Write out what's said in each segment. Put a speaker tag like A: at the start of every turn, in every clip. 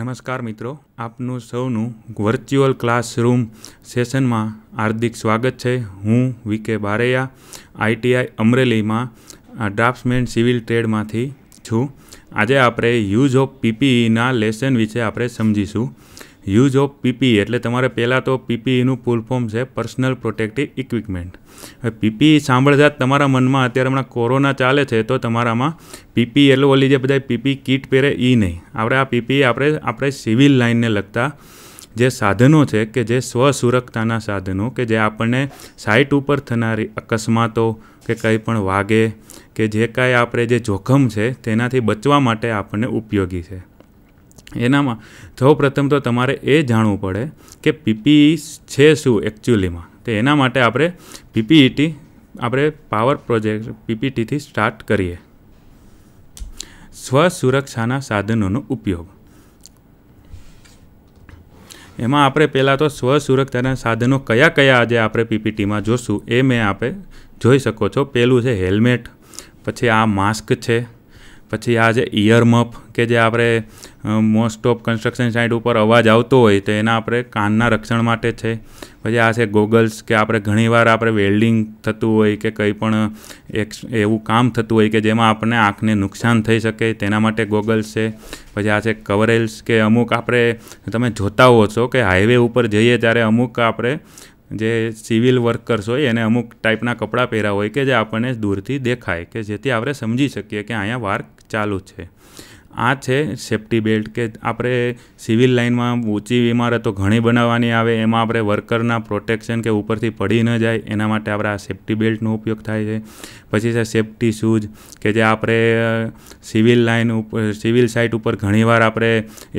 A: નમસ્કાર મિત્રો આપનું સૌનું વર્ચ્યુઅલ ક્લાસરૂમ સેશનમાં હાર્દિક સ્વાગત છે હું વીકે બારૈયા આઈટીઆઈ અમરેલીમાં ડ્રાફ્ટમેન સિવિલ ટ્રેડમાંથી છું આજે આપણે યુઝ ઓફ પીપીઈના લેસન વિશે આપણે સમજીશું યુઝ ઓફ પીપીઈ એટલે તમારે પહેલાં તો પીપીઈનું ફૂલ ફોર્મ છે પર્સનલ પ્રોટેક્ટિવ ઇક્વિપમેન્ટ હવે પીપીઈ સાંભળતા જ તમારા મનમાં અત્યારે હમણાં કોરોના ચાલે છે તો તમારામાં પીપી એટલે ઓલી જે બધા પીપી કીટ પહેરે એ નહીં આપણે આ પીપી આપણે આપણે સિવિલ લાઇનને લગતા જે સાધનો છે કે જે સ્વસુરક્ષાના સાધનો કે જે આપણને સાઇટ ઉપર થનારી અકસ્માતો કે કંઈ પણ વાગે કે જે કાંઈ આપણે જે જોખમ છે તેનાથી બચવા માટે આપણને ઉપયોગી છે એનામાં સૌપ્રથમ તો તમારે એ જાણવું પડે કે પીપીઈ છે શું એકચ્યુઅલીમાં તો એના માટે આપણે પીપીઈટી આપણે પાવર પ્રોજેક્ટ પીપીટીથી સ્ટાર્ટ કરીએ સ્વ સુરક્ષાના સાધનોનો ઉપયોગ એમાં આપણે પહેલાં તો સ્વ સુરક્ષાના સાધનો કયા કયા આજે આપણે પીપીટીમાં જોશું એ મેં આપણે જોઈ શકો છો પહેલું છે હેલ્મેટ પછી આ માસ્ક છે પછી આ જે ઇયર કે જે આપણે મોસ્ટ ઓફ કન્સ્ટ્રક્શન સાઇટ ઉપર અવાજ આવતો હોય તો એના આપણે કાનના રક્ષણ માટે છે પછી આ છે ગોગલ્સ કે આપણે ઘણીવાર આપણે વેલ્ડિંગ થતું હોય કે કંઈ પણ એક એવું કામ થતું હોય કે જેમાં આપણને આંખને નુકસાન થઈ શકે તેના માટે ગોગલ્સ છે પછી આ છે કવરેલ્સ કે અમુક આપણે તમે જોતા હો છો કે હાઈવે ઉપર જઈએ ત્યારે અમુક આપણે જે સિવિલ વર્કર્સ હોય એને અમુક ટાઈપના કપડાં પહેર્યા હોય કે જે આપણને દૂરથી દેખાય કે જેથી આપણે સમજી શકીએ કે અહીંયા વાર ચાલુ છે આ છે સેફ્ટી બેલ્ટ કે આપણે સિવિલ લાઇનમાં ઊંચી ઇમારતો ઘણી બનાવવાની આવે એમાં આપણે વર્કરના પ્રોટેક્શન કે ઉપરથી પડી ન જાય એના માટે આપણે આ સેફ્ટી બેલ્ટનો ઉપયોગ થાય છે પછી છે સેફ્ટી શૂઝ કે જે આપણે સિવિલ લાઇન ઉપર સિવિલ સાઇટ ઉપર ઘણીવાર આપણે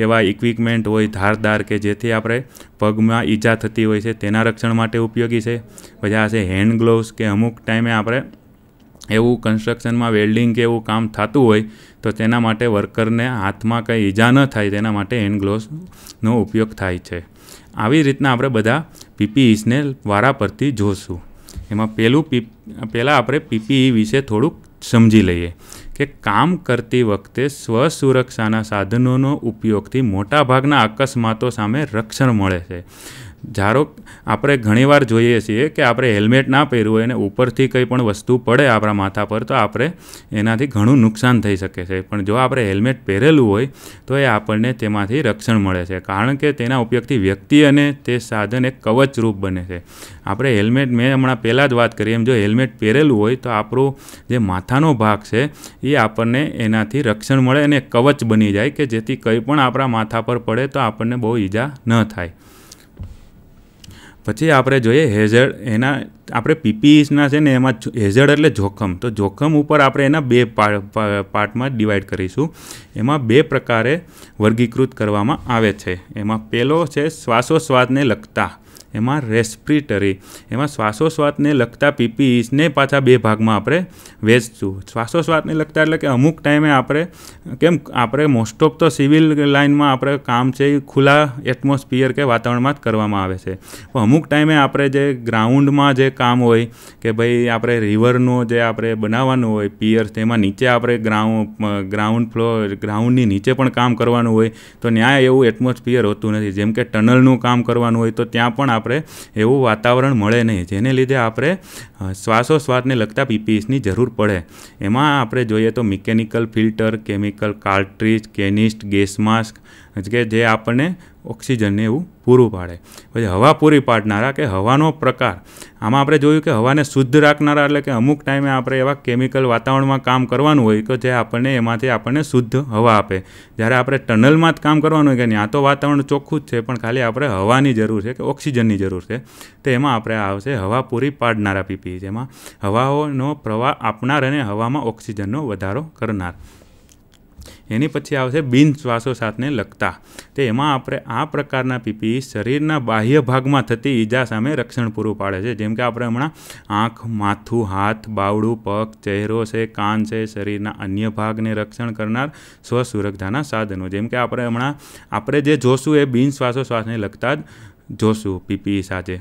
A: એવા ઇક્વિપમેન્ટ હોય ધારદાર કે જેથી આપણે પગમાં ઈજા થતી હોય છે તેના રક્ષણ માટે ઉપયોગી છે પછી આ છે હેન્ડ ગ્લોવ્સ કે અમુક ટાઈમે આપણે એવું કન્સ્ટ્રક્શનમાં વેલ્ડિંગ કે એવું કામ થતું હોય તો તેના માટે વર્કરને હાથમાં કંઈ ઈજા ન થાય તેના માટે હેન્ડ ગ્લોવ્સનો ઉપયોગ થાય છે આવી રીતના આપણે બધા પીપીઈસને e વારા પરથી જોશું એમાં પહેલું પી પહેલાં આપણે પીપીઈ e વિશે થોડુંક સમજી લઈએ કે કામ કરતી વખતે સ્વસુરક્ષાના સાધનોનો ઉપયોગથી મોટાભાગના અકસ્માતો સામે રક્ષણ મળે છે ધારો આપણે ઘણીવાર જોઈએ છીએ કે આપણે હેલ્મેટ ના પહેર્યું હોય અને ઉપરથી કંઈ પણ વસ્તુ પડે આપણા માથા પર તો આપણે એનાથી ઘણું નુકસાન થઈ શકે છે પણ જો આપણે હેલ્મેટ પહેરેલું હોય તો એ આપણને તેમાંથી રક્ષણ મળે છે કારણ કે તેના ઉપયોગથી વ્યક્તિ અને તે સાધન એક કવચરૂપ બને છે આપણે હેલ્મેટ મેં હમણાં પહેલાં જ વાત કરી એમ જો હેલ્મેટ પહેરેલું હોય તો આપણો જે માથાનો ભાગ છે એ આપણને એનાથી રક્ષણ મળે અને કવચ બની જાય કે જેથી કંઈ પણ આપણા માથા પર પડે તો આપણને બહુ ઈજા ન થાય પછી આપણે જોઈએ હેઝડ એના આપણે પીપીઈસના છે ને એમાં હેઝડ એટલે જોખમ તો જોખમ ઉપર આપણે એના બે પાર્ટમાં ડિવાઈડ કરીશું એમાં બે પ્રકારે વર્ગીકૃત કરવામાં આવે છે એમાં પહેલો છે શ્વાસોશ્વાસને લગતા એમાં રેસ્પિરેટરી એમાં શ્વાસોશ્વાસને લગતા પીપીઈસને પાછા બે ભાગમાં આપણે વેચશું શ્વાસોશ્વાસને લગતા એટલે કે અમુક ટાઈમે આપણે કેમ આપણે મોસ્ટ ઓફ તો સિવિલ લાઇનમાં આપણે કામ છે એ ખુલ્લા એટમોસ્ફિયર કે વાતાવરણમાં જ કરવામાં આવે છે પણ અમુક ટાઈમે આપણે જે ગ્રાઉન્ડમાં જે કામ હોય કે ભાઈ આપણે રિવરનું જે આપણે બનાવવાનું હોય પિયર તેમાં નીચે આપણે ગ્રાઉન્ડ ગ્રાઉન્ડ ફ્લોર ગ્રાઉન્ડની નીચે પણ કામ કરવાનું હોય તો ત્યાં એવું એટમોસ્ફિયર હોતું નથી જેમ કે ટનલનું કામ કરવાનું હોય તો ત્યાં પણ આપણે એવું વાતાવરણ મળે નહીં જેને લીધે આપણે શ્વાસોશ્વાસને લગતા પીપીએસની જરૂર પડે એમાં આપણે જોઈએ તો mechanical filter chemical cartridge canister gas mask કે જે આપણને ઓક્સિજનને એવું પૂરું પાડે પછી હવા પૂરી પાડનારા કે હવાનો પ્રકાર આમાં આપણે જોયું કે હવાને શુદ્ધ રાખનારા એટલે કે અમુક ટાઈમે આપણે એવા કેમિકલ વાતાવરણમાં કામ કરવાનું હોય કે જે આપણને એમાંથી આપણને શુદ્ધ હવા આપે જ્યારે આપણે ટનલમાં જ કામ કરવાનું હોય કે ત્યાં તો વાતાવરણ ચોખ્ખું જ છે પણ ખાલી આપણે હવાની જરૂર છે કે ઓક્સિજનની જરૂર છે તો એમાં આપણે આવશે હવા પૂરી પાડનારા પીપી જેમાં હવાઓનો પ્રવાહ આપનાર અને હવામાં ઓક્સિજનનો વધારો કરનાર એની પછી આવશે બિન શ્વાસોશ્વાસને લગતા તે એમાં આપણે આ પ્રકારના પીપી શરીરના બાહ્ય ભાગમાં થતી ઈજા સામે રક્ષણ પૂરું પાડે છે જેમ કે આપણે હમણાં આંખ માથું હાથ બાવડું પગ ચહેરો છે કાન છે શરીરના અન્ય ભાગને રક્ષણ કરનાર સ્વસુરક્ષાના સાધનો જેમ કે આપણે હમણાં આપણે જે જોશું એ બિન શ્વાસોશ્વાસને લગતા જ જોશું પીપી સાથે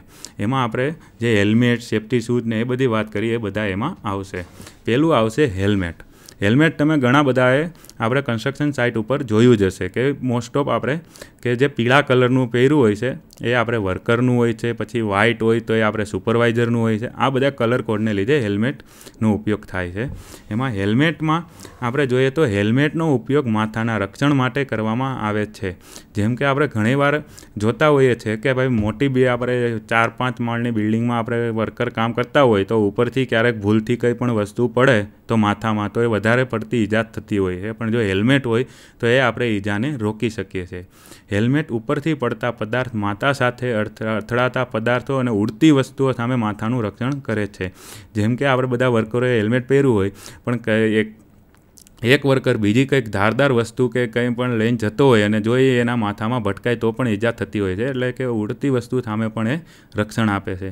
A: એમાં આપણે જે હેલ્મેટ સેફ્ટી શૂઝ ને એ બધી વાત કરીએ એ બધા એમાં આવશે પહેલું આવશે હેલ્મેટ હેલ્મેટ તમે ઘણા બધાએ આપણે કન્સ્ટ્રક્શન સાઇટ ઉપર જોયું જ હશે કે મોસ્ટ ઓફ આપણે કે જે પીળા કલરનું પહેર્યું હોય છે એ આપણે વર્કરનું હોય છે પછી વ્હાઇટ હોય તો એ આપણે સુપરવાઇઝરનું હોય છે આ બધા કલર કોડને લીધે હેલ્મેટનો ઉપયોગ થાય છે એમાં હેલ્મેટમાં આપણે જોઈએ તો હેલ્મેટનો ઉપયોગ માથાના રક્ષણ માટે કરવામાં આવે છે જેમ કે આપણે ઘણીવાર જોતા હોઈએ છીએ કે ભાઈ મોટી બે આપણે ચાર પાંચ માળની બિલ્ડિંગમાં આપણે વર્કર કામ કરતા હોય તો ઉપરથી ક્યારેક ભૂલથી કંઈ પણ વસ્તુ પડે તો માથામાં તો એ વધારે વધારે પડતી ઈજા થતી હોય છે પણ જો હેલ્મેટ હોય તો એ આપણે ઈજાને રોકી શકીએ છીએ હેલ્મેટ ઉપરથી પડતા પદાર્થ માથા સાથે અથડાતા પદાર્થો અને ઉડતી વસ્તુઓ સામે માથાનું રક્ષણ કરે છે જેમ કે આપણે બધા વર્કરોએ હેલ્મેટ પહેર્યું હોય પણ એક એક વર્કર બીજી કંઈક ધારદાર વસ્તુ કે કંઈ પણ લઈને જતો હોય અને જો એ એના માથામાં ભટકાય તો પણ ઈજા થતી હોય છે એટલે કે ઉડતી વસ્તુ સામે પણ એ રક્ષણ આપે છે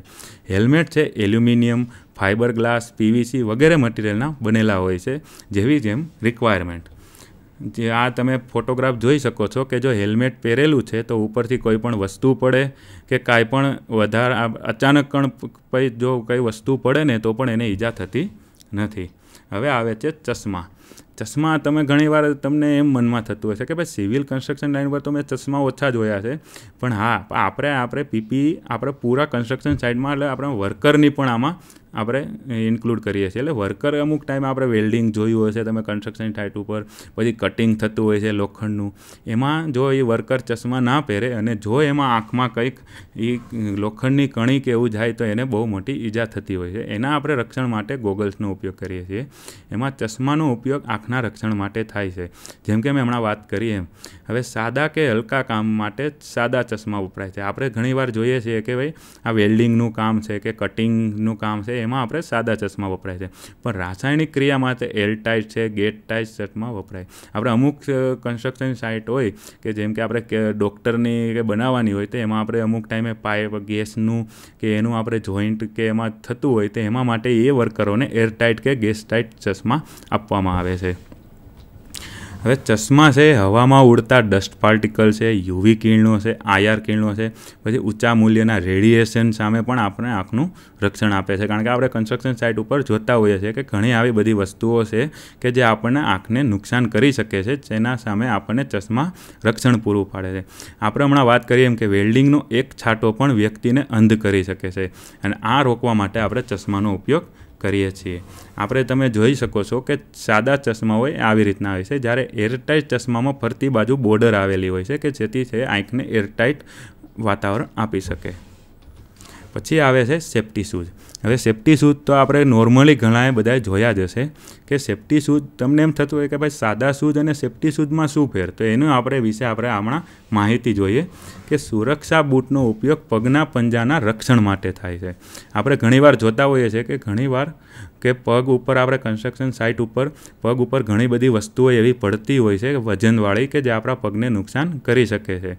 A: હેલ્મેટ છે એલ્યુમિનિયમ ફાઇબર ગ્લાસ પીવીસી વગેરે મટીરિયલના બનેલા હોય છે જેવી જેમ રિક્વાયરમેન્ટ જે આ તમે ફોટોગ્રાફ જોઈ શકો છો કે જો હેલ્મેટ પહેરેલું છે તો ઉપરથી કોઈ પણ વસ્તુ પડે કે કાંઈ પણ વધારે અચાનક પણ જો કંઈ વસ્તુ પડે ને તો પણ એને ઈજા થતી નથી હવે આવે છે ચશ્મા ચશ્મા તમે ઘણીવાર તમને એમ મનમાં થતું હશે કે ભાઈ સિવિલ કન્સ્ટ્રક્શન લાઈન પર તો મેં ચશ્મા ઓછા જોયા છે પણ હા આપણે આપણે પીપી આપણે પૂરા કન્સ્ટ્રક્શન સાઇડમાં એટલે આપણા વર્કરની પણ આમાં આપણે ઇન્ક્લુડ કરીએ છીએ એટલે વર્કર અમુક ટાઈમ આપણે વેલ્ડિંગ જોયું હોય છે તમે કન્સ્ટ્રક્શન સાઇટ ઉપર પછી કટિંગ થતું હોય છે લોખંડનું એમાં જો એ વર્કર ચશ્મા ના પહેરે અને જો એમાં આંખમાં કંઈક એ લોખંડની કણી કે એવું જાય તો એને બહુ મોટી ઈજા થતી હોય છે એના આપણે રક્ષણ માટે ગોગલ્સનો ઉપયોગ કરીએ છીએ એમાં ચશ્માનો ઉપયોગ આંખના રક્ષણ માટે થાય છે જેમ કે મેં હમણાં વાત કરી એમ હવે સાદા કે હલકા કામ માટે સાદા ચશ્મા વપરાય છે આપણે ઘણીવાર જોઈએ છીએ કે ભાઈ આ વેલ્ડિંગનું કામ છે કે કટિંગનું કામ છે એમાં આપણે સાદા ચશ્મા વપરાય છે પણ રાસાયણિક ક્રિયા માટે એલ ટાઈટ છે ગેટ ટાઇટ ચશ્મા વપરાય આપણે અમુક કન્સ્ટ્રક્શન સાઇટ હોય કે જેમ કે આપણે ડૉક્ટરની કે બનાવવાની હોય તો એમાં આપણે અમુક ટાઈમે પાઇપ ગેસનું કે એનું આપણે જોઈન્ટ કે એમાં થતું હોય તો એમાં માટે એ વર્કરોને એરટાઇટ કે ગેસ ટાઇટ ચશ્મા આપવામાં આવે છે હવે ચશ્મા છે હવામાં ઉડતા ડસ્ટ પાર્ટિકલ છે યુવી કિરણો છે આયાર કિરણો છે પછી ઊંચા મૂલ્યના રેડિએશન સામે પણ આપણે આંખનું રક્ષણ આપે છે કારણ કે આપણે કન્સ્ટ્રક્શન સાઇટ ઉપર જોતા હોઈએ છીએ કે ઘણી આવી બધી વસ્તુઓ છે કે જે આપણને આંખને નુકસાન કરી શકે છે જેના સામે આપણને ચશ્મા રક્ષણ પૂરું પાડે છે આપણે હમણાં વાત કરીએ એમ કે વેલ્ડિંગનો એક છાંટો પણ વ્યક્તિને અંધ કરી શકે છે અને આ રોકવા માટે આપણે ચશ્માનો ઉપયોગ કરીએ છીએ આપણે તમે જોઈ શકો છો કે સાદા ચશ્મા હોય આવી રીતના હોય છે જ્યારે એરટાઇટ ચશ્મામાં ફરતી બાજુ બોર્ડર આવેલી હોય છે કે જેથી છે આંખને એરટાઇટ વાતાવરણ આપી શકે પછી આવે છે સેફ્ટી શૂઝ હવે સેફ્ટી શૂઝ તો આપણે નોર્મલી ઘણાએ બધાએ જોયા જ હશે કે સેફ્ટી શૂઝ તમને એમ થતું હોય કે ભાઈ સાદા શૂઝ અને સેફ્ટી શૂઝમાં શું ફેર તો એનું આપણે વિશે આપણે હમણાં માહિતી જોઈએ કે સુરક્ષા બૂટનો ઉપયોગ પગના પંજાના રક્ષણ માટે થાય છે આપણે ઘણીવાર જોતા હોઈએ છીએ કે ઘણીવાર કે પગ ઉપર આપણે કન્સ્ટ્રક્શન સાઇટ ઉપર પગ ઉપર ઘણી બધી વસ્તુઓ એવી પડતી હોય છે વજનવાળી કે જે આપણા પગને નુકસાન કરી શકે છે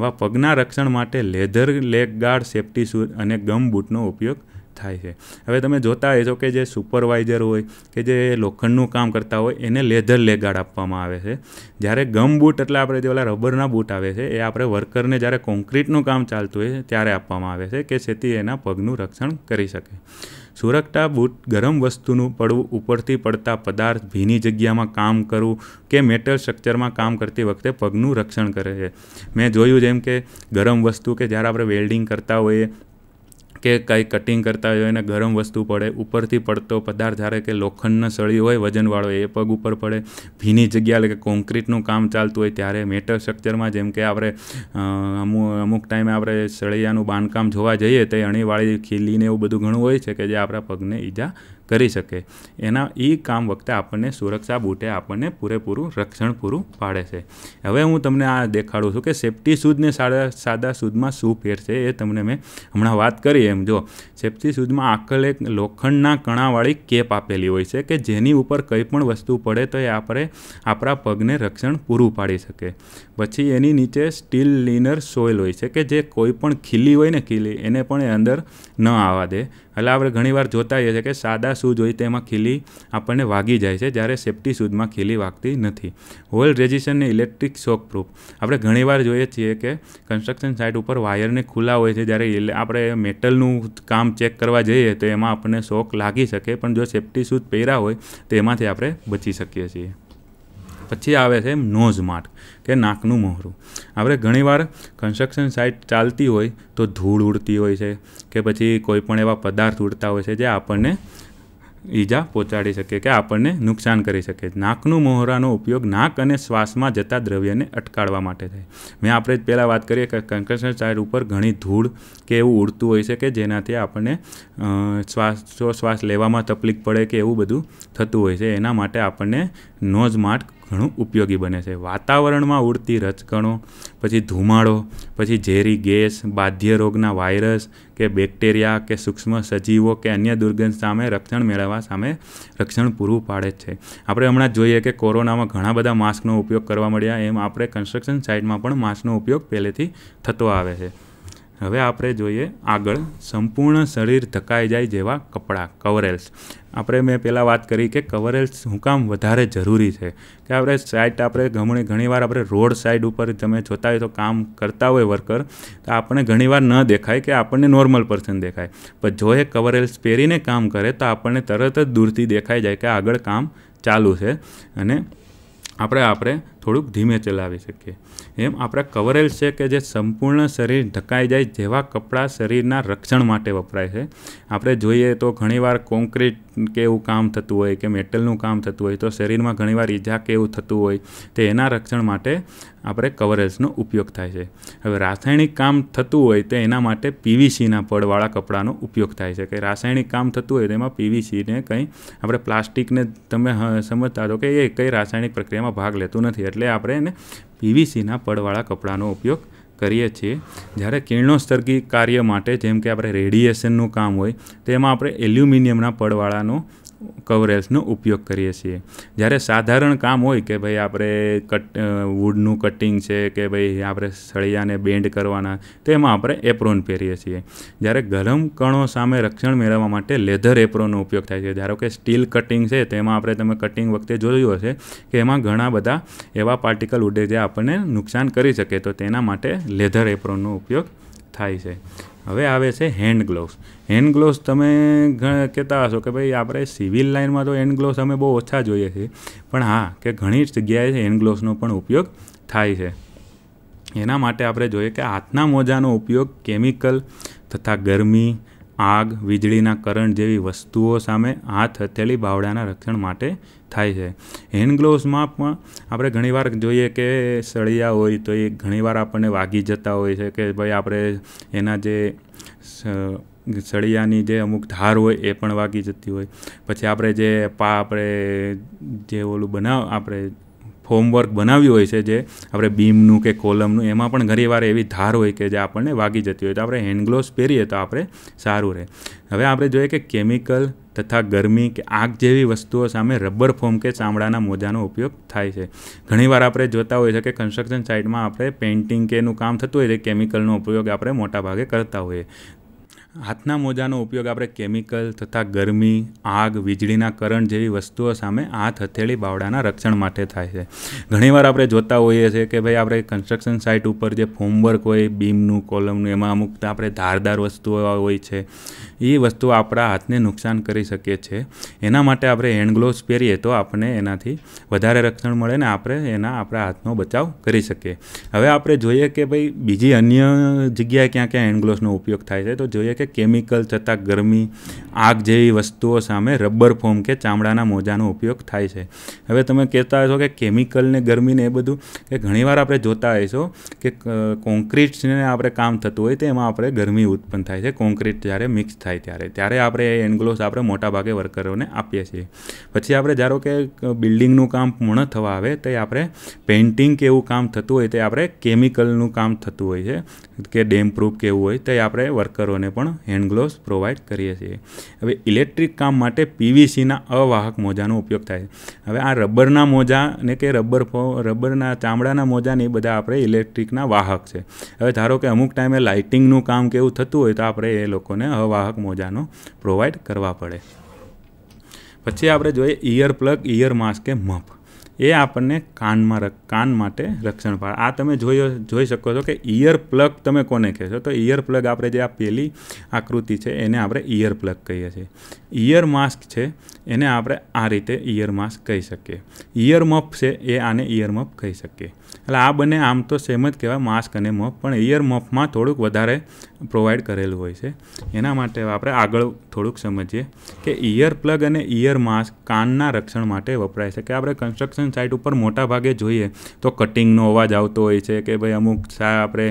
A: એવા પગના રક્ષણ માટે leather leg guard safety shoes અને ગમ બૂટનો ઉપયોગ થાય છે હવે તમે જોતા હશો કે જે સુપરવાઇઝર હોય કે જે લોખંડનું કામ કરતા હોય એને લેધર લેગાડ આપવામાં આવે છે જ્યારે ગમ બૂટ એટલે આપણે જે ઓલા રબરના બૂટ આવે છે એ આપણે વર્કરને જ્યારે કોન્ક્રીટનું કામ ચાલતું હોય ત્યારે આપવામાં આવે છે કે જેથી એના પગનું રક્ષણ કરી શકે સુરક્ષા બૂટ ગરમ વસ્તુનું પડવું ઉપરથી પડતા પદાર્થ ભીની જગ્યામાં કામ કરવું કે મેટલ સ્ટ્રક્ચરમાં કામ કરતી વખતે પગનું રક્ષણ કરે છે મેં જોયું જેમ કે ગરમ વસ્તુ કે જ્યારે આપણે વેલ્ડિંગ કરતા હોઈએ કે કંઈ કટિંગ કરતા હોય એને ગરમ વસ્તુ પડે ઉપરથી પડતો પદાર્થ જ્યારે કે લોખંડનો સળી હોય વજનવાળો એ પગ ઉપર પડે ભીની જગ્યા એટલે કે કોન્ક્રીટનું કામ ચાલતું હોય ત્યારે મેટલ સ્ટ્રક્ચરમાં જેમ કે આપણે અમુક અમુક ટાઈમે આપણે સળિયાનું બાંધકામ જોવા જઈએ તો અણીવાળી ખીલીને એવું બધું ઘણું હોય છે કે જે આપણા પગને ઈજા કરી શકે એના એ કામ વખતે આપણને સુરક્ષા બૂટે આપણને પૂરેપૂરું રક્ષણ પૂરું પાડે છે હવે હું તમને આ દેખાડું છું કે સેફ્ટી શૂઝને સાદા સાદા શૂઝમાં શું ફેર છે એ તમને મેં હમણાં વાત કરી એમ જો સેફ્ટી શૂઝમાં આકલ એક લોખંડના કણાવાળી કેપ આપેલી હોય છે કે જેની ઉપર કંઈ પણ વસ્તુ પડે તો એ આપણે આપણા પગને રક્ષણ પૂરું પાડી શકે પછી એની નીચે સ્ટીલ લીનર સોઇલ હોય છે કે જે કોઈ પણ ખીલી હોય ને ખીલી એને પણ એ અંદર ન આવવા દે એટલે આપણે ઘણીવાર જોતા હોઈએ છીએ કે સાદા શૂઝ હોય તેમાં ખીલી આપણને વાગી જાય છે જ્યારે સેફ્ટી શૂઝમાં ખીલી વાગતી નથી હોલ રેઝિસ્ટન્ટને ઇલેક્ટ્રિક શોક પ્રૂફ આપણે ઘણીવાર જોઈએ છીએ કે કન્સ્ટ્રક્શન સાઇટ ઉપર વાયરને ખુલ્લા હોય છે જ્યારે આપણે મેટલનું કામ ચેક કરવા જઈએ તો એમાં આપણને શોક લાગી શકે પણ જો સેફ્ટી શૂઝ પહેર્યા હોય તો એમાંથી આપણે બચી શકીએ છીએ પછી આવે છે નોઝ માર્ક કે નાકનું મોહરું આપણે ઘણીવાર કન્સ્ટ્રક્શન સાઇટ ચાલતી હોય તો ધૂળ ઉડતી હોય છે કે પછી કોઈપણ એવા પદાર્થ ઉડતા હોય છે જે આપણને ઈજા પહોંચાડી શકે કે આપણને નુકસાન કરી શકે નાકનું મોહરાનો ઉપયોગ નાક અને શ્વાસમાં જતા દ્રવ્યને અટકાળવા માટે થાય મેં આપણે પહેલાં વાત કરીએ કે કન્સ્ટ્રક્શન સાઇટ ઉપર ઘણી ધૂળ કે એવું ઉડતું હોય છે કે જેનાથી આપણને શ્વાસ શ્વાસ લેવામાં તકલીફ પડે કે એવું બધું થતું હોય છે એના માટે આપણને નોઝ માર્ક ઘણું ઉપયોગી બને છે વાતાવરણમાં ઉડતી રચકણો પછી ધુમાડો પછી ઝેરી ગેસ બાધ્ય રોગના વાયરસ કે બેક્ટેરિયા કે સૂક્ષ્મ સજીવો કે અન્ય દુર્ગંધ સામે રક્ષણ મેળવવા સામે રક્ષણ પૂરું પાડે છે આપણે હમણાં જોઈએ કે કોરોનામાં ઘણા બધા માસ્કનો ઉપયોગ કરવા મળ્યા એમ આપણે કન્સ્ટ્રક્શન સાઇટમાં પણ માસ્કનો ઉપયોગ પહેલેથી થતો આવે છે હવે આપણે જોઈએ આગળ સંપૂર્ણ શરીર ઢકાઈ જાય જેવા કપડાં કવરેલ્સ આપણે મેં પહેલાં વાત કરી કે કવરેલ્સ શું કામ વધારે જરૂરી છે કે આપણે સાઇટ આપણે ઘણી ઘણીવાર આપણે રોડ સાઇડ ઉપર તમે જોતા હોય તો કામ કરતા હોય વર્કર તો આપણને ઘણીવાર ન દેખાય કે આપણને નોર્મલ પર્સન દેખાય પણ જો એ કવરેલ્સ પહેરીને કામ કરે તો આપણને તરત જ દૂરથી દેખાઈ જાય કે આગળ કામ ચાલુ છે અને આપણે આપણે થોડુંક ધીમે ચલાવી શકીએ એમ આપણા કવરેલ છે કે જે સંપૂર્ણ શરીર ઢકાઈ જાય જેવા કપડાં શરીરના રક્ષણ માટે વપરાય છે આપણે જોઈએ તો ઘણીવાર કોન્ક્રીટ કે એવું કામ થતું હોય કે મેટલનું કામ થતું હોય તો શરીરમાં ઘણીવાર ઈજા કે એવું થતું હોય તે એના રક્ષણ માટે આપણે કવરેલ્સનો ઉપયોગ થાય છે હવે રાસાયણિક કામ થતું હોય તો એના માટે પીવીસીના પડવાળા કપડાનો ઉપયોગ થાય છે કે રાસાયણિક કામ થતું હોય તેમાં પીવીસીને કંઈ આપણે પ્લાસ્ટિકને તમે સમજતા હતો કે એ કંઈ રાસાયણિક પ્રક્રિયામાં ભાગ લેતું નથી એટલે આપણે એને પીવીસીના પડવાળા કપડાનો ઉપયોગ કરીએ છીએ જ્યારે કિરણોત્સર્ગી કાર્ય માટે જેમ કે આપણે રેડિએશનનું કામ હોય તેમાં આપણે એલ્યુમિનિયમના પડવાળાનો કવરેલ્સનો ઉપયોગ કરીએ છીએ જ્યારે સાધારણ કામ હોય કે ભાઈ આપણે કટ વુડનું કટિંગ છે કે ભાઈ આપણે સળિયાને બેન્ડ કરવાના તો એમાં આપણે એપ્રોન પહેરીએ છીએ જ્યારે ગરમ કણો સામે રક્ષણ મેળવવા માટે લેધર એપ્રોનનો ઉપયોગ થાય છે ધારો કે સ્ટીલ કટિંગ છે તેમાં આપણે તમે કટિંગ વખતે જોયું હશે કે એમાં ઘણા બધા એવા પાર્ટિકલ ઉડે જે આપણને નુકસાન કરી શકે તો તેના માટે લેધર એપ્રોનનો ઉપયોગ થાય છે હવે આવે છે હેન્ડ ગ્લોવ્સ હેન્ડ ગ્લોવ્સ તમે કહેતા હશો કે ભાઈ આપણે સિવિલ લાઇનમાં તો હેન્ડ ગ્લોવ્સ અમે બહુ ઓછા જોઈએ છીએ પણ હા કે ઘણી જ જગ્યાએ હેન્ડ ગ્લોવ્સનો પણ ઉપયોગ થાય છે એના માટે આપણે જોઈએ કે હાથના મોજાનો ઉપયોગ કેમિકલ તથા ગરમી આગ વીજળીના કરંટ જેવી વસ્તુઓ સામે હાથ હથેળી બાવડાના રક્ષણ માટે થાય છે હેન્ડ ગ્લોવ્સમાં પણ આપણે ઘણીવાર જોઈએ કે સળિયા હોય તો એ ઘણીવાર આપણને વાગી જતા હોય છે કે ભાઈ આપણે એના જે સળિયાની જે અમુક ધાર હોય એ પણ વાગી જતી હોય પછી આપણે જે પા આપણે જે ઓલું બનાવ આપણે હોમવર્ક બનાવ્યું હોય છે જે આપણે બીમનું કે કોલમનું એમાં પણ ઘણીવાર એવી ધાર હોય કે જે આપણને વાગી જતી હોય તો આપણે હેન્ડગ્લોવ્સ પહેરીએ તો આપણે સારું રહે હવે આપણે જોઈએ કે કેમિકલ તથા ગરમી કે આગ જેવી વસ્તુઓ સામે રબર ફોમ કે ચામડાના મોજાનો ઉપયોગ થાય છે ઘણીવાર આપણે જોતા હોઈએ છીએ કે કન્સ્ટ્રક્શન સાઇટમાં આપણે પેઇન્ટિંગ કે એનું કામ થતું હોય છે કેમિકલનો ઉપયોગ આપણે મોટાભાગે કરતા હોઈએ હાથના મોજાનો ઉપયોગ આપણે કેમિકલ તથા ગરમી આગ વીજળીના કરંટ જેવી વસ્તુઓ સામે હાથ હથેળી બાવડાના રક્ષણ માટે થાય છે ઘણીવાર આપણે જોતા હોઈએ છીએ કે ભાઈ આપણે કન્સ્ટ્રક્શન સાઇટ ઉપર જે ફોમવર્ક હોય બીમનું કોલમનું એમાં અમુક આપણે ધારદાર વસ્તુઓ હોય છે એ વસ્તુઓ આપણા હાથને નુકસાન કરી શકીએ છીએ એના માટે આપણે હેન્ડ ગ્લોવ્સ પહેરીએ તો આપણે એનાથી વધારે રક્ષણ મળે ને આપણે એના આપણા હાથનો બચાવ કરી શકીએ હવે આપણે જોઈએ કે ભાઈ બીજી અન્ય જગ્યાએ ક્યાં ક્યાં હેન્ડ ગ્લોવ્સનો ઉપયોગ થાય છે તો જોઈએ કે કેમિકલ થતાં ગરમી આગ જેવી વસ્તુઓ સામે રબર ફોમ કે ચામડાના મોજાનો ઉપયોગ થાય છે હવે તમે કહેતા હશો કે કેમિકલને ગરમીને એ બધું કે ઘણીવાર આપણે જોતા હશો કે કોન્ક્રીટને આપણે કામ થતું હોય તો એમાં આપણે ગરમી ઉત્પન્ન થાય છે કોન્ક્રીટ જ્યારે મિક્સ થાય ત્યારે ત્યારે આપણે એ એન્ગ્લોસ આપણે મોટાભાગે વર્કરોને આપીએ છીએ પછી આપણે ધારો કે બિલ્ડિંગનું કામ પૂર્ણ થવા આવે તો આપણે પેઇન્ટિંગ કે એવું કામ થતું હોય તે આપણે કેમિકલનું કામ થતું હોય છે કે ડેમ પ્રૂફ કે એવું હોય તે આપણે વર્કરોને પણ પણ હેન્ડ પ્રોવાઈડ કરીએ છીએ હવે ઇલેક્ટ્રિક કામ માટે પીવીસીના અવાહક મોજાનો ઉપયોગ થાય છે હવે આ રબરના મોજા ને કે રબર રબરના ચામડાના મોજાને એ બધા આપણે ઇલેક્ટ્રિકના વાહક છે હવે ધારો કે અમુક ટાઈમે લાઇટિંગનું કામ કેવું થતું હોય તો આપણે એ લોકોને અવાહક મોજાનો પ્રોવાઈડ કરવા પડે પછી આપણે જોઈએ ઇયર પ્લગ ઇયર માસ્ક કે મફ એ આપણને કાનમાં કાન માટે રક્ષણ પાડે આ તમે જોઈ જોઈ શકો છો કે ઇયર પ્લગ તમે કોને કહેશો તો ઇયર પ્લગ આપણે જે આ પહેલી આકૃતિ છે એને આપણે ઇયર પ્લગ કહીએ છીએ ઇયર માસ્ક છે એને આપણે આ રીતે ઇયર માસ્ક કહી શકીએ ઇયર મફ છે એ આને ઇયર મફ કહી શકીએ એટલે આ બંને આમ તો સેમ જ કહેવાય માસ્ક અને મફ પણ ઇયર મફમાં થોડુંક વધારે પ્રોવાઈડ કરેલું હોય છે એના માટે આપણે આગળ થોડુંક સમજીએ કે ઇયર પ્લગ અને ઇયર માસ્ક કાનના રક્ષણ માટે વપરાય છે કે આપણે કન્સ્ટ્રક્શન સાઇટ ઉપર મોટા ભાગે જોઈએ તો કટિંગનો અવાજ આવતો હોય છે કે ભાઈ અમુક સા આપણે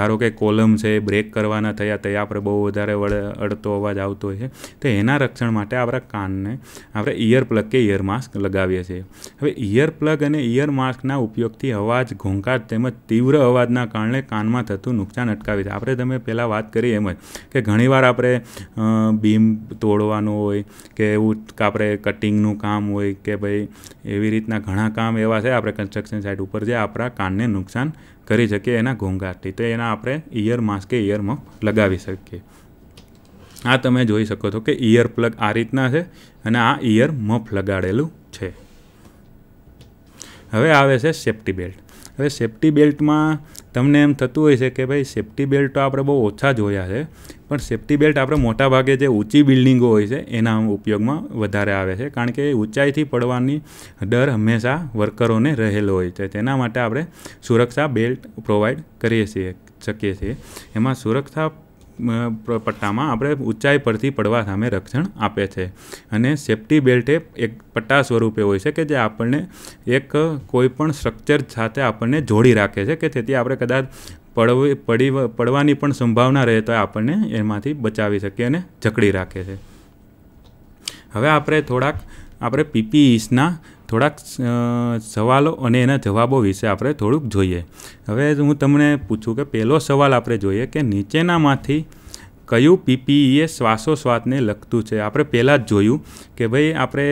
A: ધારો કે કોલમ છે બ્રેક કરવાના થયા તે આપણે બહુ વધારે અડતો અવાજ આવતો હોય છે તો એના રક્ષણ માટે આપણા કાનને આપણે ઇયર પ્લગ કે ઇયર માસ્ક લગાવીએ છીએ હવે ઇયર પ્લગ અને ઇયર માસ્કના ઉપયોગથી અવાજ ઘોંઘાટ તેમજ તીવ્ર અવાજના કારણે કાનમાં થતું નુકસાન અટકાવી છે આપણે તમે પહેલાં વાત કરી એમ જ કે ઘણીવાર આપણે બીમ તોડવાનું હોય કે એવું આપણે કટિંગનું કામ હોય કે ભાઈ એવી રીતના ઘણા કામ એવા છે આપણે કન્સ્ટ્રક્શન સાઇટ ઉપર જે આપણા કાનને નુકસાન કરી શકીએ એના ઘોંઘાટથી તો એના આપણે ઇયર માસ્ક કે ઇયરમાં લગાવી શકીએ આ તમે જોઈ શકો છો કે ઇયર પ્લગ આ રીતના છે અને આ ઇયર મફ લગાડેલું છે હવે આવે છે સેફ્ટી બેલ્ટ હવે સેફ્ટી બેલ્ટમાં તમને એમ થતું હોય છે કે ભાઈ સેફ્ટી બેલ્ટ તો આપણે બહુ ઓછા જોયા છે પણ સેફ્ટી બેલ્ટ આપણે મોટા ભાગે જે ઊંચી બિલ્ડિંગો હોય છે એના ઉપયોગમાં વધારે આવે છે કારણ કે ઊંચાઈથી પડવાની ડર હંમેશા વર્કરોને રહેલો હોય છે તેના માટે આપણે સુરક્ષા બેલ્ટ પ્રોવાઈડ કરીએ છીએ શકીએ છીએ એમાં સુરક્ષા પટ્ટામાં આપણે ઊંચાઈ પરથી પડવા સામે રક્ષણ આપે છે અને સેફ્ટી બેલ્ટ એ એક પટ્ટા સ્વરૂપે હોય છે કે જે આપણને એક કોઈપણ સ્ટ્રક્ચર સાથે આપણને જોડી રાખે છે કે જેથી આપણે કદાચ પડવી પડી પડવાની પણ સંભાવના રહે તો આપણને એમાંથી બચાવી શકીએ અને જકડી રાખે છે હવે આપણે થોડાક આપણે પીપીઈસના થોડાક સવાલો અને એના જવાબો વિશે આપણે થોડુંક જોઈએ હવે હું તમને પૂછું કે પહેલો સવાલ આપણે જોઈએ કે નીચેનામાંથી કયું પીપીઈ એ શ્વાસોશ્વાસને લગતું છે આપણે પહેલાં જ જોયું કે ભાઈ આપણે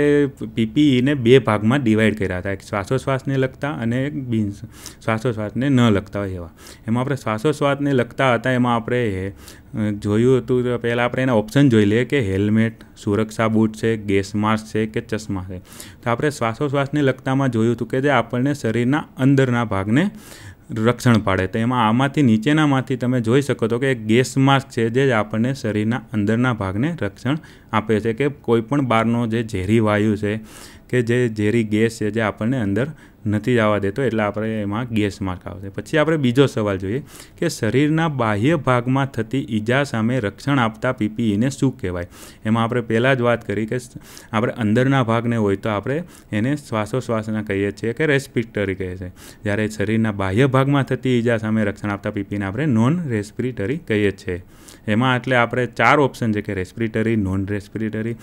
A: પીપીઈને બે ભાગમાં ડિવાઈડ કર્યા હતા એક શ્વાસોશ્વાસને લગતા અને એક બિન શ્વાસોશ્વાસને ન લગતા હોય એવા એમાં આપણે શ્વાસોશ્વાસને લગતા હતા એમાં આપણે જોયું હતું તો પહેલાં આપણે એના ઓપ્શન જોઈ લઈએ કે હેલ્મેટ સુરક્ષા બૂટ છે ગેસ માસ્ક છે કે ચશ્મા છે તો આપણે શ્વાસોશ્વાસને લગતામાં જોયું હતું કે જે આપણને શરીરના અંદરના ભાગને રક્ષણ પાડે તો એમાં આમાંથી નીચેનામાંથી તમે જોઈ શકો તો કે ગેસ માસ્ક છે જે આપણને શરીરના અંદરના ભાગને રક્ષણ આપે છે કે કોઈપણ બહારનો જે ઝેરી વાયુ છે કે જે ઝેરી ગેસ છે જે આપણને અંદર નથી જવા દેતો એટલે આપણે એમાં ગેસ માર્ક આવશે પછી આપણે બીજો સવાલ જોઈએ કે શરીરના બાહ્ય ભાગમાં થતી ઈજા સામે રક્ષણ આપતા પીપીઈને શું કહેવાય એમાં આપણે પહેલાં જ વાત કરી કે આપણે અંદરના ભાગને હોય તો આપણે એને શ્વાસોશ્વાસના કહીએ છીએ કે રેસ્પિરેટરી કહે છે જ્યારે શરીરના બાહ્ય ભાગમાં થતી ઈજા સામે રક્ષણ આપતા પીપીને આપણે નોન રેસ્પિરેટરી કહીએ છીએ એમાં એટલે આપણે ચાર ઓપ્શન છે કે respiratory non respiratory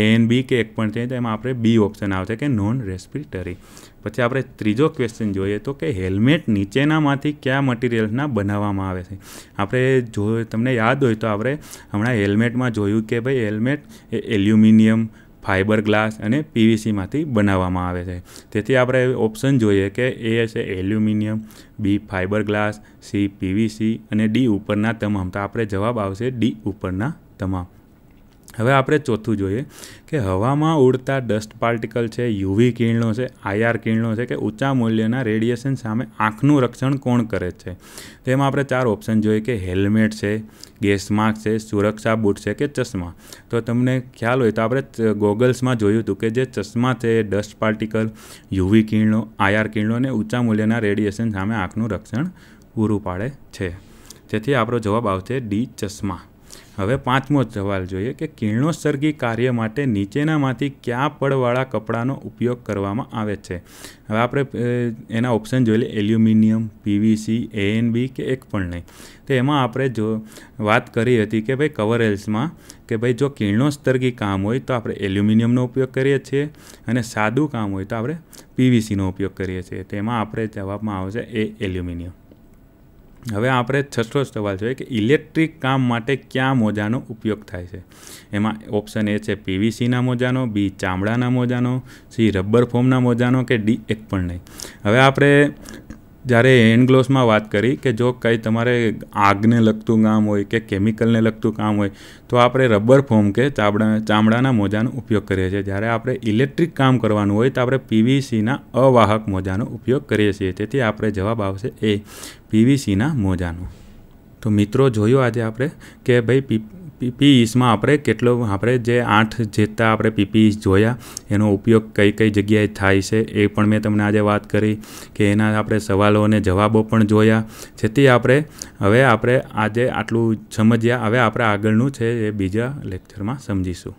A: A and B કે એક પણ છે તો એમાં આપણે બી ઓપ્શન આવશે કે નોન રેસ્પિરેટરી પછી આપણે ત્રીજો ક્વેશ્ચન જોઈએ તો કે હેલ્મેટ નીચેનામાંથી કયા મટીરિયલ્સના બનાવવામાં આવે છે આપણે જો તમને યાદ હોય તો આપણે હમણાં હેલ્મેટમાં જોયું કે ભાઈ હેલ્મેટ એ એલ્યુમિનિયમ ફાઇબર ગ્લાસ અને પીવીસીમાંથી બનાવવામાં આવે છે તેથી આપણે ઓપ્શન જોઈએ કે એ હશે aluminium B fibre glass C PVC અને ડી ઉપરના તમામ તો આપણે જવાબ આવશે ડી ઉપરના તમામ હવે આપણે ચોથું જોઈએ કે હવામાં ઉડતા ડસ્ટ પાર્ટિકલ છે યુવી કિરણો છે આઈઆર કિરણો છે કે ઊંચા મૂલ્યના રેડિયેશન સામે આંખનું રક્ષણ કોણ કરે છે તેમાં આપણે ચાર ઓપ્શન જોઈએ કે હેલ્મેટ છે ગેસ માસ્ક છે સુરક્ષા બૂટ છે કે ચશ્મા તો તમને ખ્યાલ હોય તો આપણે ગોગલ્સમાં જોયું હતું કે જે ચશ્મા છે ડસ્ટ પાર્ટિકલ યુવી કિરણો આયાર કિરણો અને ઊંચા મૂલ્યના રેડિયેશન સામે આંખનું રક્ષણ પૂરું પાડે છે તેથી આપણો જવાબ આવશે ડી ચશ્મા હવે પાંચમો સવાલ જોઈએ કે કિરણોત્સર્ગી કાર્ય માટે નીચેનામાંથી કયા પડવાળા કપડાંનો ઉપયોગ કરવામાં આવે છે હવે આપણે એના ઓપ્શન જોઈ લઈએ એલ્યુમિનિયમ પીવીસી એએનબી કે એક પણ નહીં તો એમાં આપણે જો વાત કરી હતી કે ભાઈ કવરેલ્સમાં કે ભાઈ જો કિરણોત્સર્ગી કામ હોય તો આપણે એલ્યુમિનિયમનો ઉપયોગ કરીએ છીએ અને સાદું કામ હોય તો આપણે પીવીસીનો ઉપયોગ કરીએ છીએ તો એમાં આપણે જવાબમાં આવશે એ એલ્યુમિનિયમ હવે આપણે છઠ્ઠો સવાલ છે કે ઇલેક્ટ્રિક કામ માટે ક્યાં મોજાનો ઉપયોગ થાય છે એમાં ઓપ્શન એ છે પીવીસીના મોજાનો બી ચામડાના મોજાનો સી રબર ફોમના મોજાનો કે ડી એક પણ નહીં હવે આપણે જ્યારે એન્ડ ગ્લોસમાં વાત કરી કે જો કંઈ તમારે આગને લગતું કામ હોય કે કેમિકલને લગતું કામ હોય તો આપણે રબર ફોમ કે ચામડા ચામડાના મોજાનો ઉપયોગ કરીએ છીએ જ્યારે આપણે ઇલેક્ટ્રિક કામ કરવાનું હોય તો આપણે પીવીસીના અવાહક મોજાનો ઉપયોગ કરીએ છીએ તેથી આપણે જવાબ આવશે એ પીવીસીના મોજાનો તો મિત્રો જોયું આજે આપણે કે ભાઈ પી પીપીઈસમાં આપણે કેટલો આપણે જે આઠ જેટલા આપણે પીપીઈસ જોયા એનો ઉપયોગ કઈ કઈ જગ્યાએ થાય છે એ પણ મેં તમને આજે વાત કરી કે એના આપણે સવાલો અને જવાબો પણ જોયા જેથી આપણે હવે આપણે આજે આટલું સમજ્યા હવે આપણે આગળનું છે એ બીજા લેક્ચરમાં સમજીશું